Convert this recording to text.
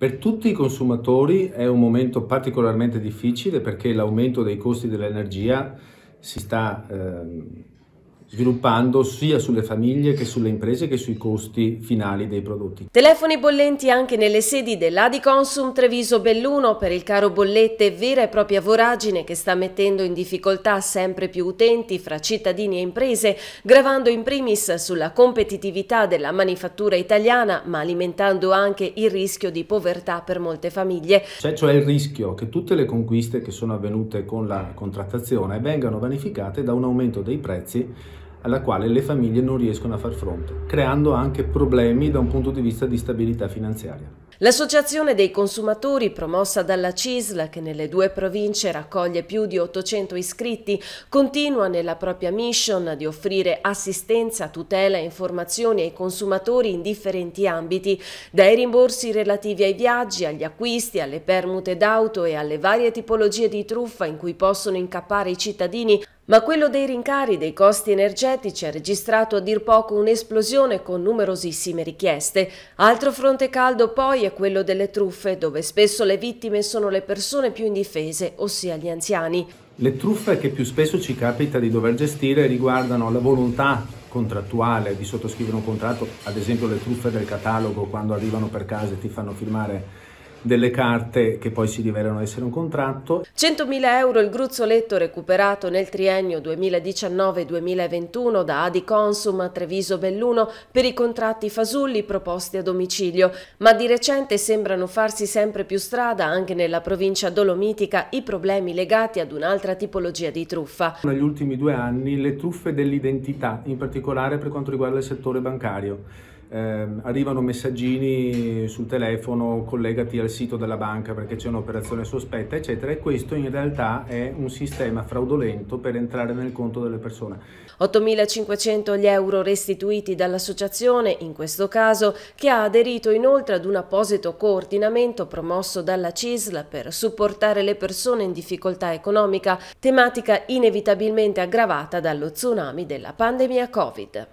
Per tutti i consumatori è un momento particolarmente difficile perché l'aumento dei costi dell'energia si sta eh, sviluppando sia sulle famiglie che sulle imprese che sui costi finali dei prodotti. Telefoni bollenti anche nelle sedi dell'Adiconsum Treviso Belluno per il caro bollette vera e propria voragine che sta mettendo in difficoltà sempre più utenti fra cittadini e imprese, gravando in primis sulla competitività della manifattura italiana ma alimentando anche il rischio di povertà per molte famiglie. C'è cioè il rischio che tutte le conquiste che sono avvenute con la contrattazione vengano vanificate da un aumento dei prezzi alla quale le famiglie non riescono a far fronte, creando anche problemi da un punto di vista di stabilità finanziaria. L'Associazione dei consumatori promossa dalla CISL, che nelle due province raccoglie più di 800 iscritti, continua nella propria mission di offrire assistenza, tutela e informazioni ai consumatori in differenti ambiti, dai rimborsi relativi ai viaggi, agli acquisti, alle permute d'auto e alle varie tipologie di truffa in cui possono incappare i cittadini, ma quello dei rincari dei costi energetici ha registrato a dir poco un'esplosione con numerosissime richieste. Altro fronte caldo poi è quello delle truffe, dove spesso le vittime sono le persone più indifese, ossia gli anziani. Le truffe che più spesso ci capita di dover gestire riguardano la volontà contrattuale di sottoscrivere un contratto, ad esempio le truffe del catalogo quando arrivano per casa e ti fanno firmare delle carte che poi si rivelano essere un contratto. 100.000 euro il gruzzoletto recuperato nel triennio 2019-2021 da Adi Consum a Treviso Belluno per i contratti fasulli proposti a domicilio, ma di recente sembrano farsi sempre più strada anche nella provincia dolomitica i problemi legati ad un'altra tipologia di truffa. Negli ultimi due anni le truffe dell'identità, in particolare per quanto riguarda il settore bancario eh, arrivano messaggini sul telefono, collegati al sito della banca perché c'è un'operazione sospetta, eccetera. E questo in realtà è un sistema fraudolento per entrare nel conto delle persone. 8.500 gli euro restituiti dall'associazione, in questo caso, che ha aderito inoltre ad un apposito coordinamento promosso dalla CISL per supportare le persone in difficoltà economica, tematica inevitabilmente aggravata dallo tsunami della pandemia Covid.